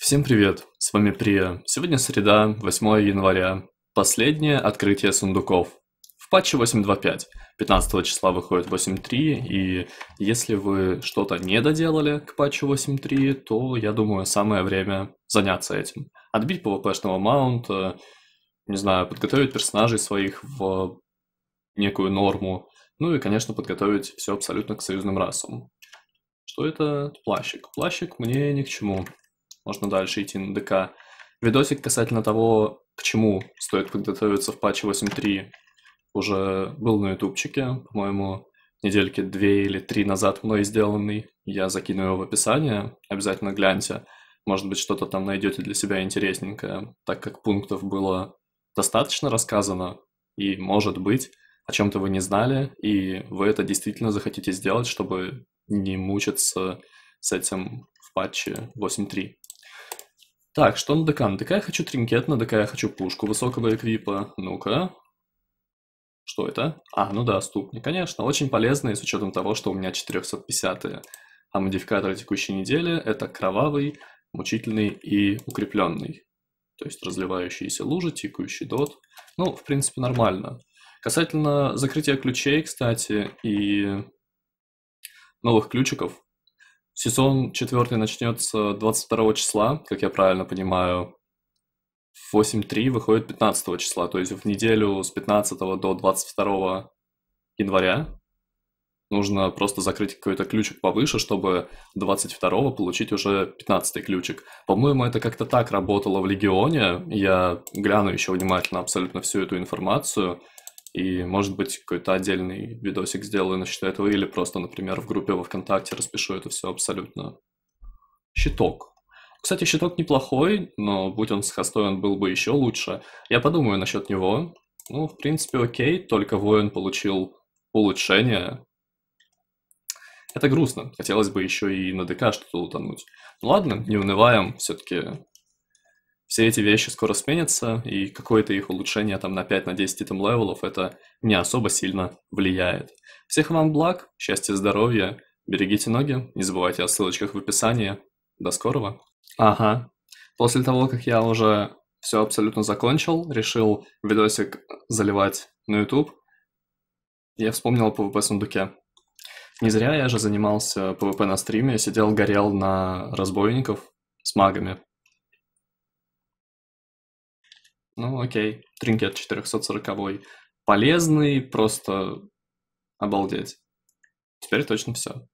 Всем привет, с вами Прия. Сегодня среда, 8 января. Последнее открытие сундуков. В патче 8.2.5. 15 числа выходит 8.3, и если вы что-то не доделали к патчу 8.3, то, я думаю, самое время заняться этим. Отбить PvP-шного маунта, не знаю, подготовить персонажей своих в некую норму, ну и, конечно, подготовить все абсолютно к союзным расам. Что это плащик? Плащик мне ни к чему можно дальше идти на ДК. Видосик касательно того, почему стоит подготовиться в патче 8.3, уже был на ютубчике, по-моему, недельки две или три назад мной сделанный. Я закину его в описание, обязательно гляньте. Может быть, что-то там найдете для себя интересненькое, так как пунктов было достаточно рассказано, и, может быть, о чем-то вы не знали, и вы это действительно захотите сделать, чтобы не мучиться с этим в патче 8.3. Так, что на ДК? На ДК я хочу тринкет, на ДК я хочу пушку высокого эквипа. Ну-ка. Что это? А, ну да, ступни, конечно. Очень полезные с учетом того, что у меня 450-е. А модификаторы текущей недели – это кровавый, мучительный и укрепленный. То есть разливающиеся лужи, текущий дот. Ну, в принципе, нормально. Касательно закрытия ключей, кстати, и новых ключиков, Сезон четвертый начнется 22 числа, как я правильно понимаю. 8.3 выходит 15 числа, то есть в неделю с 15 до 22 января нужно просто закрыть какой-то ключик повыше, чтобы 22 получить уже 15 ключик. По-моему, это как-то так работало в Легионе. Я гляну еще внимательно абсолютно всю эту информацию – и, может быть, какой-то отдельный видосик сделаю насчет этого, или просто, например, в группе во ВКонтакте распишу это все абсолютно. Щиток. Кстати, щиток неплохой, но будь он с хостой, он был бы еще лучше. Я подумаю насчет него. Ну, в принципе, окей, только воин получил улучшение. Это грустно. Хотелось бы еще и на ДК что-то утонуть. Ну ладно, не унываем, все-таки все эти вещи скоро сменятся, и какое-то их улучшение там на 5-10 на там левелов это не особо сильно влияет. Всех вам благ, счастья, здоровья, берегите ноги, не забывайте о ссылочках в описании. До скорого. Ага. После того, как я уже все абсолютно закончил, решил видосик заливать на YouTube, я вспомнил о PvP-сундуке. Не зря я же занимался PvP на стриме, сидел, горел на разбойников с магами. Ну, окей. Тринкет 440 полезный, просто обалдеть. Теперь точно все.